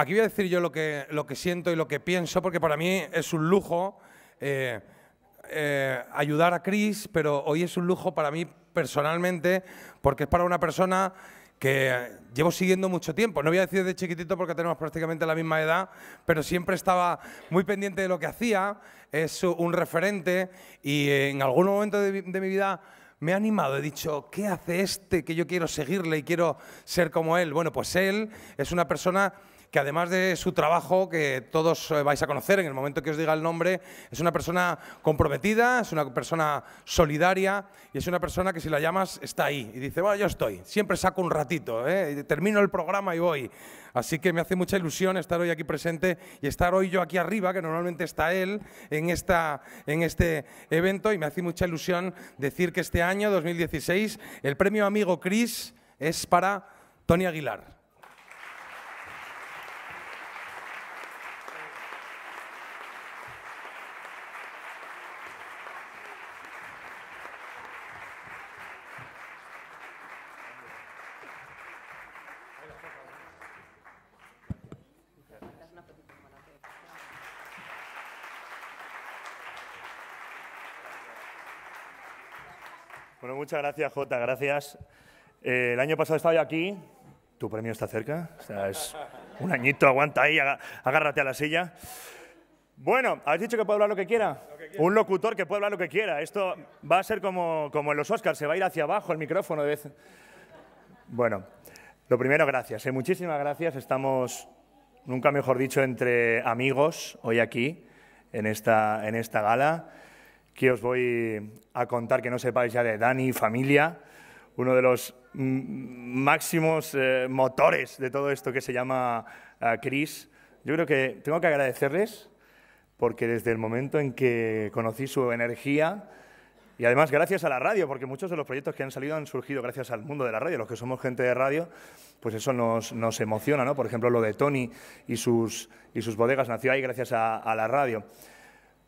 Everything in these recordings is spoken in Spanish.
Aquí voy a decir yo lo que, lo que siento y lo que pienso, porque para mí es un lujo eh, eh, ayudar a Cris, pero hoy es un lujo para mí personalmente, porque es para una persona que llevo siguiendo mucho tiempo. No voy a decir de chiquitito porque tenemos prácticamente la misma edad, pero siempre estaba muy pendiente de lo que hacía, es un referente y en algún momento de mi vida me ha animado, he dicho, ¿qué hace este que yo quiero seguirle y quiero ser como él? Bueno, pues él es una persona que además de su trabajo, que todos eh, vais a conocer en el momento que os diga el nombre, es una persona comprometida, es una persona solidaria y es una persona que si la llamas está ahí y dice, bueno, yo estoy, siempre saco un ratito, ¿eh? termino el programa y voy. Así que me hace mucha ilusión estar hoy aquí presente y estar hoy yo aquí arriba, que normalmente está él en, esta, en este evento, y me hace mucha ilusión decir que este año año 2016 el premio Amigo Cris es para Tony Aguilar. Bueno, muchas gracias, Jota, gracias. Eh, el año pasado estaba aquí, tu premio está cerca, o sea, es un añito, aguanta ahí, agárrate a la silla. Bueno, ¿has dicho que puedo hablar lo que quiera? un locutor que puede hablar lo que quiera. Esto va a ser como, en los Oscars, se va a ir hacia abajo el micrófono de vez. Bueno, lo primero, gracias. ¿eh? Muchísimas gracias. Estamos, nunca mejor dicho, entre amigos hoy aquí, en esta, en esta gala que os voy a contar que no sepáis ya de Dani Familia, uno de los máximos eh, motores de todo esto que se llama Cris. Eh, Chris. Yo creo que tengo que agradecerles porque desde el momento en que conocí su energía, y además gracias a la radio, porque muchos de los proyectos que han salido han surgido gracias al mundo de la radio, los que somos gente de radio, pues eso nos, emociona, ¿no? Por ejemplo, lo de Tony y sus, y sus bodegas nació ahí gracias a, a la radio.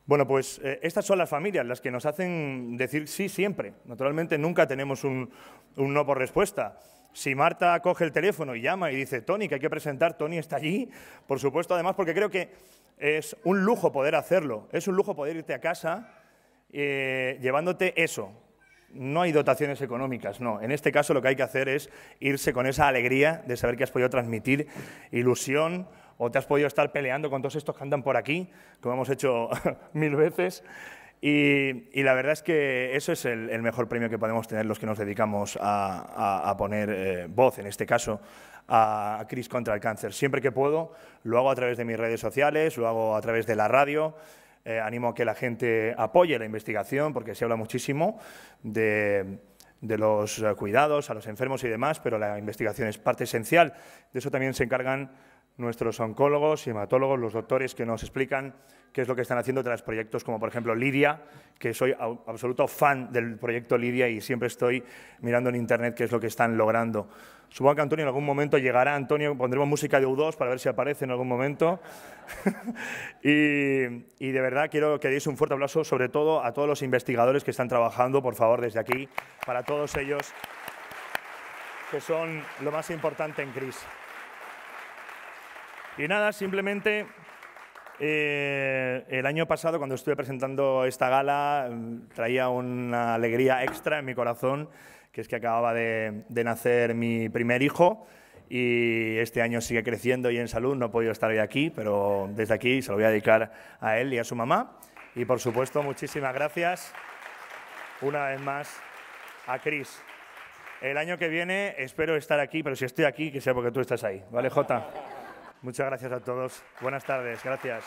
Bueno, pues eh, estas son las familias las que nos hacen decir sí siempre. Naturalmente nunca tenemos un, no por respuesta. Si Marta coge el teléfono y llama y dice, Tony, que hay que presentar, Tony está allí, por supuesto, además, porque creo que es un lujo poder hacerlo, es un lujo poder irte a casa eh, llevándote eso. No hay dotaciones económicas, no. En este caso lo que hay que hacer es irse con esa alegría de saber que has podido transmitir ilusión, o te has podido estar peleando con todos estos que andan por aquí, como hemos hecho mil veces. Y, la verdad es que eso es el, mejor premio que podemos tener los que nos dedicamos a, poner eh, voz, en este caso, a, Cris contra el cáncer. Siempre que puedo, lo hago a través de mis redes sociales, lo hago a través de la radio. Eh, animo a que la gente apoye la investigación, porque se habla muchísimo de, de los cuidados a los enfermos y demás, pero la investigación es parte esencial. De eso también se encargan nuestros oncólogos y hematólogos, los doctores que nos explican qué es lo que están haciendo tras proyectos como, por ejemplo, Lidia, que soy absoluto fan del proyecto Lidia y siempre estoy mirando en Internet qué es lo que están logrando. Supongo que Antonio en algún momento llegará. Antonio, pondremos música de U2 para ver si aparece en algún momento. y, de verdad quiero que deis un fuerte abrazo sobre todo a todos los investigadores que están trabajando, por favor, desde aquí, para todos ellos, que son lo más importante en CRIS. Y nada, simplemente eh, el año pasado, cuando estuve presentando esta gala, mm, traía una alegría extra en mi corazón, que es que acababa de, de, nacer mi primer hijo y este año sigue creciendo y en salud. No he podido estar hoy aquí, pero desde aquí se lo voy a dedicar a él y a su mamá. Y por supuesto, muchísimas gracias una vez más a Cris. El año que viene espero estar aquí, pero si estoy aquí, que sea porque tú estás ahí. ¿Vale, Jota? Muchas gracias a todos. Buenas tardes. Gracias.